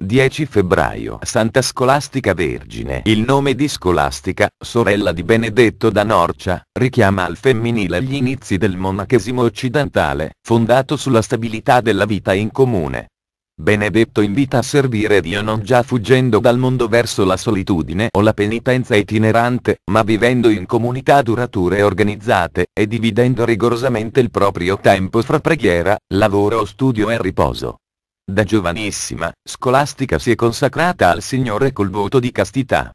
10 febbraio Santa Scolastica Vergine Il nome di Scolastica, sorella di Benedetto da Norcia, richiama al femminile gli inizi del monachesimo occidentale, fondato sulla stabilità della vita in comune. Benedetto invita a servire Dio non già fuggendo dal mondo verso la solitudine o la penitenza itinerante, ma vivendo in comunità durature e organizzate, e dividendo rigorosamente il proprio tempo fra preghiera, lavoro studio e riposo. Da giovanissima, Scolastica si è consacrata al Signore col voto di castità.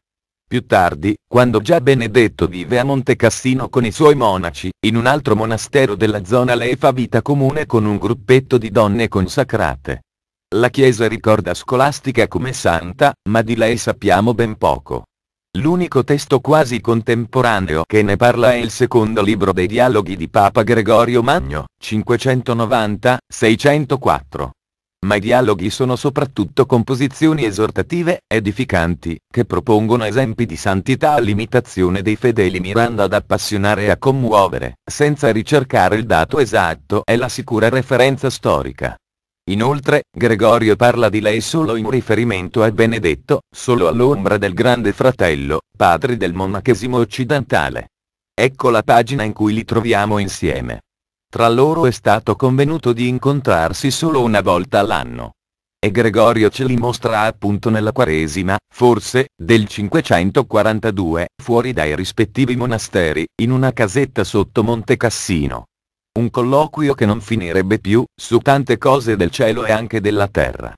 Più tardi, quando già Benedetto vive a Monte Cassino con i suoi monaci, in un altro monastero della zona lei fa vita comune con un gruppetto di donne consacrate. La Chiesa ricorda Scolastica come santa, ma di lei sappiamo ben poco. L'unico testo quasi contemporaneo che ne parla è il secondo libro dei dialoghi di Papa Gregorio Magno, 590-604 ma i dialoghi sono soprattutto composizioni esortative, edificanti, che propongono esempi di santità all'imitazione dei fedeli mirando ad appassionare e a commuovere, senza ricercare il dato esatto e la sicura referenza storica. Inoltre, Gregorio parla di lei solo in riferimento a Benedetto, solo all'ombra del grande fratello, padre del monachesimo occidentale. Ecco la pagina in cui li troviamo insieme. Tra loro è stato convenuto di incontrarsi solo una volta all'anno. E Gregorio ce li mostra appunto nella Quaresima, forse, del 542, fuori dai rispettivi monasteri, in una casetta sotto Monte Cassino. Un colloquio che non finirebbe più, su tante cose del cielo e anche della terra.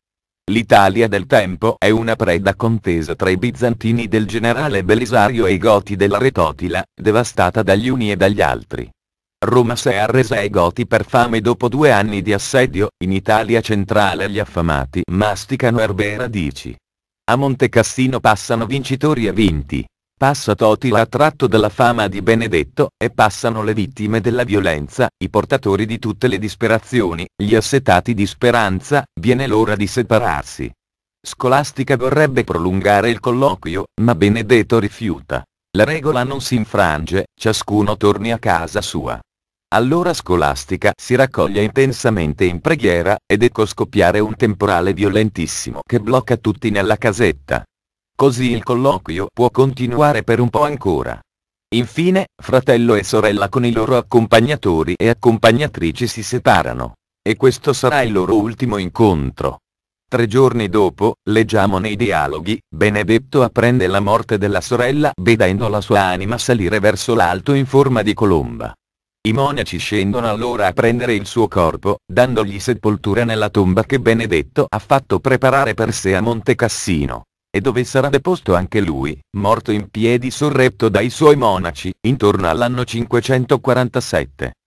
L'Italia del tempo è una preda contesa tra i bizantini del generale Belisario e i goti della Retotila, devastata dagli uni e dagli altri. Roma si è arresa ai Goti per fame dopo due anni di assedio, in Italia centrale gli affamati masticano erbe e radici. A Montecassino passano vincitori e vinti. Passa Toti l'ha tratto dalla fama di Benedetto, e passano le vittime della violenza, i portatori di tutte le disperazioni, gli assetati di speranza, viene l'ora di separarsi. Scolastica vorrebbe prolungare il colloquio, ma Benedetto rifiuta. La regola non si infrange, ciascuno torni a casa sua all'ora scolastica si raccoglie intensamente in preghiera, ed ecco scoppiare un temporale violentissimo che blocca tutti nella casetta. Così il colloquio può continuare per un po' ancora. Infine, fratello e sorella con i loro accompagnatori e accompagnatrici si separano. E questo sarà il loro ultimo incontro. Tre giorni dopo, leggiamo nei dialoghi, Benedetto apprende la morte della sorella, vedendo la sua anima salire verso l'alto in forma di colomba. I monaci scendono allora a prendere il suo corpo, dandogli sepoltura nella tomba che Benedetto ha fatto preparare per sé a Monte Cassino. E dove sarà deposto anche lui, morto in piedi sorretto dai suoi monaci, intorno all'anno 547.